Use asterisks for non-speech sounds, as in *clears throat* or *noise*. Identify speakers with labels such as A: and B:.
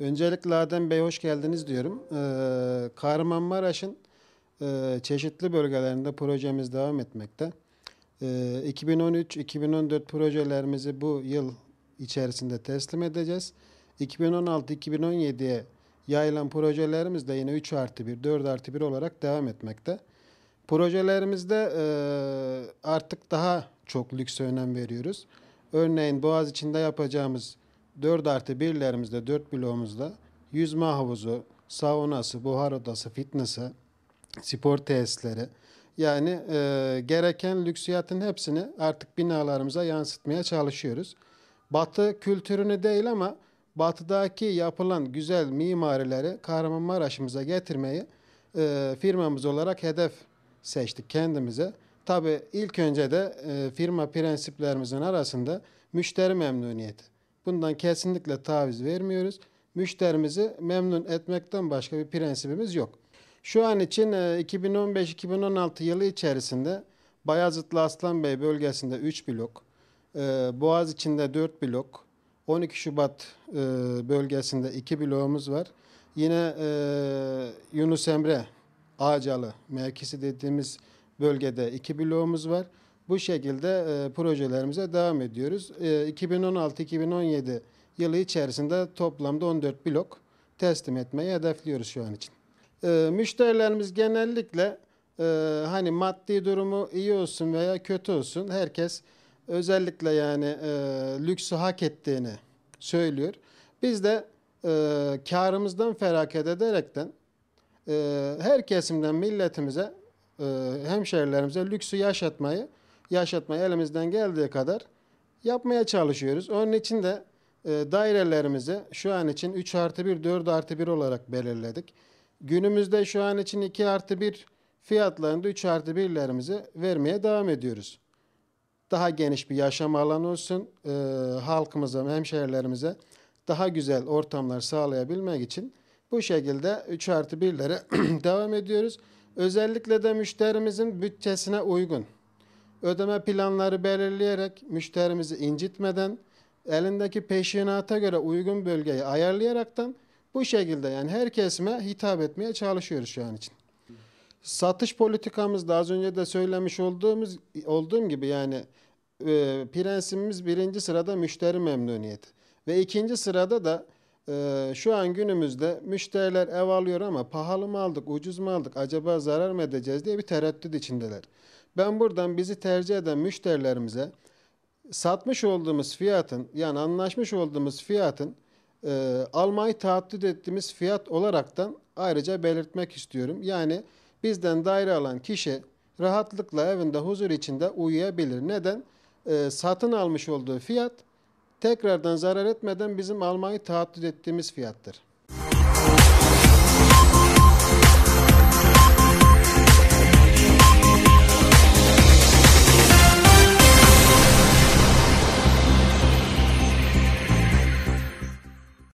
A: Öncelikle Adem Bey hoş geldiniz diyorum. Ee, Kahramanmaraş'ın e, çeşitli bölgelerinde projemiz devam etmekte. Ee, 2013-2014 projelerimizi bu yıl içerisinde teslim edeceğiz. 2016-2017'ye yayılan projelerimiz de yine 3 artı 1, 4 artı 1 olarak devam etmekte. Projelerimizde e, artık daha çok lükse önem veriyoruz. Örneğin Boğaz içinde yapacağımız 4 artı 1'lerimizde 4 bloğumuzda yüzme havuzu, saunası, buhar odası, fitnesi, spor tesisleri yani e, gereken lüksiyatın hepsini artık binalarımıza yansıtmaya çalışıyoruz. Batı kültürünü değil ama batıdaki yapılan güzel mimarileri Kahramanmaraş'ımıza getirmeyi e, firmamız olarak hedef seçtik kendimize. Tabii ilk önce de e, firma prensiplerimizin arasında müşteri memnuniyeti. Bundan kesinlikle taviz vermiyoruz. Müşterimizi memnun etmekten başka bir prensibimiz yok. Şu an için 2015-2016 e, yılı içerisinde Bayazıtlı Aslan bölgesinde 3 blok, e, Boğaz içinde 4 blok, 12 Şubat e, bölgesinde 2 bloğumuz var. Yine Yunus Emre Ağcalı mevkisi dediğimiz bölgede 2 bloğumuz var. Bu şekilde e, projelerimize devam ediyoruz. E, 2016-2017 yılı içerisinde toplamda 14 blok teslim etmeyi hedefliyoruz şu an için. E, müşterilerimiz genellikle e, hani maddi durumu iyi olsun veya kötü olsun herkes özellikle yani e, lüksü hak ettiğini söylüyor. Biz de e, karımızdan feragat ederekten e, her kesimden milletimize, e, hemşerilerimize lüksü yaşatmayı yaşatmayı elimizden geldiği kadar yapmaya çalışıyoruz. Onun için de e, dairelerimizi şu an için 3 artı 1, 4 artı 1 olarak belirledik. Günümüzde şu an için 2 artı 1 fiyatlarında 3 artı 1'lerimizi vermeye devam ediyoruz. Daha geniş bir yaşam alanı olsun e, halkımıza, hemşehrilerimize daha güzel ortamlar sağlayabilmek için bu şekilde 3 artı 1'lere *clears throat* devam ediyoruz. Özellikle de müşterimizin bütçesine uygun ödeme planları belirleyerek müşterimizi incitmeden elindeki peşinata göre uygun bölgeyi ayarlayaraktan bu şekilde yani her kesime hitap etmeye çalışıyoruz şu an için. Satış politikamız daha az önce de söylemiş olduğumuz olduğum gibi yani e, prensibimiz birinci sırada müşteri memnuniyeti ve ikinci sırada da e, şu an günümüzde müşteriler ev alıyor ama pahalı mı aldık, ucuz mu aldık, acaba zarar mı edeceğiz diye bir tereddüt içindeler. Ben buradan bizi tercih eden müşterilerimize satmış olduğumuz fiyatın yani anlaşmış olduğumuz fiyatın e, almayı taahhüt ettiğimiz fiyat olaraktan ayrıca belirtmek istiyorum. Yani bizden daire alan kişi rahatlıkla evinde huzur içinde uyuyabilir. Neden? E, satın almış olduğu fiyat tekrardan zarar etmeden bizim almayı taahhüt ettiğimiz fiyattır.